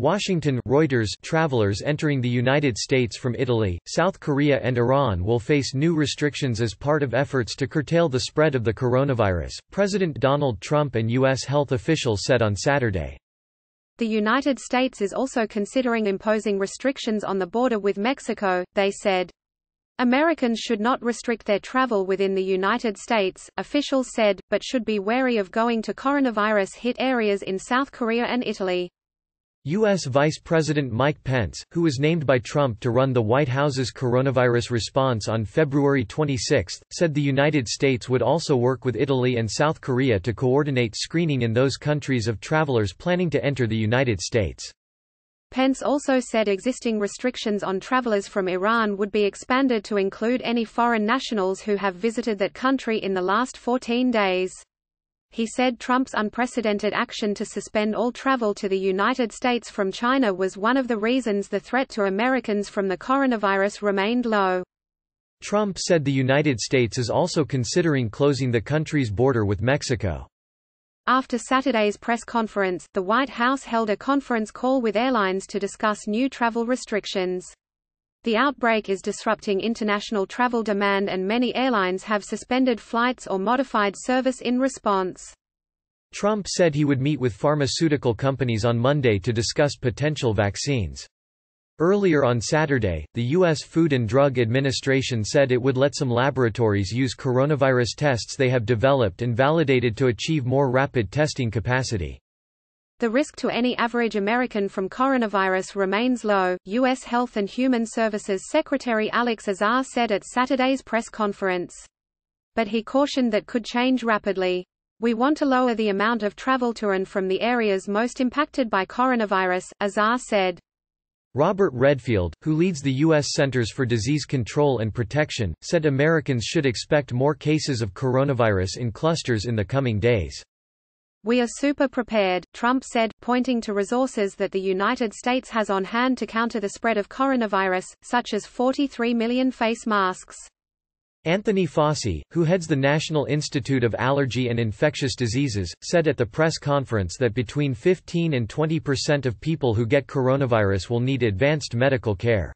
Washington Reuters travelers entering the United States from Italy, South Korea and Iran will face new restrictions as part of efforts to curtail the spread of the coronavirus, President Donald Trump and U.S. health officials said on Saturday. The United States is also considering imposing restrictions on the border with Mexico, they said. Americans should not restrict their travel within the United States, officials said, but should be wary of going to coronavirus-hit areas in South Korea and Italy. U.S. Vice President Mike Pence, who was named by Trump to run the White House's coronavirus response on February 26, said the United States would also work with Italy and South Korea to coordinate screening in those countries of travelers planning to enter the United States. Pence also said existing restrictions on travelers from Iran would be expanded to include any foreign nationals who have visited that country in the last 14 days. He said Trump's unprecedented action to suspend all travel to the United States from China was one of the reasons the threat to Americans from the coronavirus remained low. Trump said the United States is also considering closing the country's border with Mexico. After Saturday's press conference, the White House held a conference call with airlines to discuss new travel restrictions. The outbreak is disrupting international travel demand and many airlines have suspended flights or modified service in response. Trump said he would meet with pharmaceutical companies on Monday to discuss potential vaccines. Earlier on Saturday, the U.S. Food and Drug Administration said it would let some laboratories use coronavirus tests they have developed and validated to achieve more rapid testing capacity. The risk to any average American from coronavirus remains low, U.S. Health and Human Services Secretary Alex Azar said at Saturday's press conference. But he cautioned that could change rapidly. We want to lower the amount of travel to and from the areas most impacted by coronavirus, Azar said. Robert Redfield, who leads the U.S. Centers for Disease Control and Protection, said Americans should expect more cases of coronavirus in clusters in the coming days. We are super prepared, Trump said, pointing to resources that the United States has on hand to counter the spread of coronavirus, such as 43 million face masks. Anthony Fossey, who heads the National Institute of Allergy and Infectious Diseases, said at the press conference that between 15 and 20 percent of people who get coronavirus will need advanced medical care.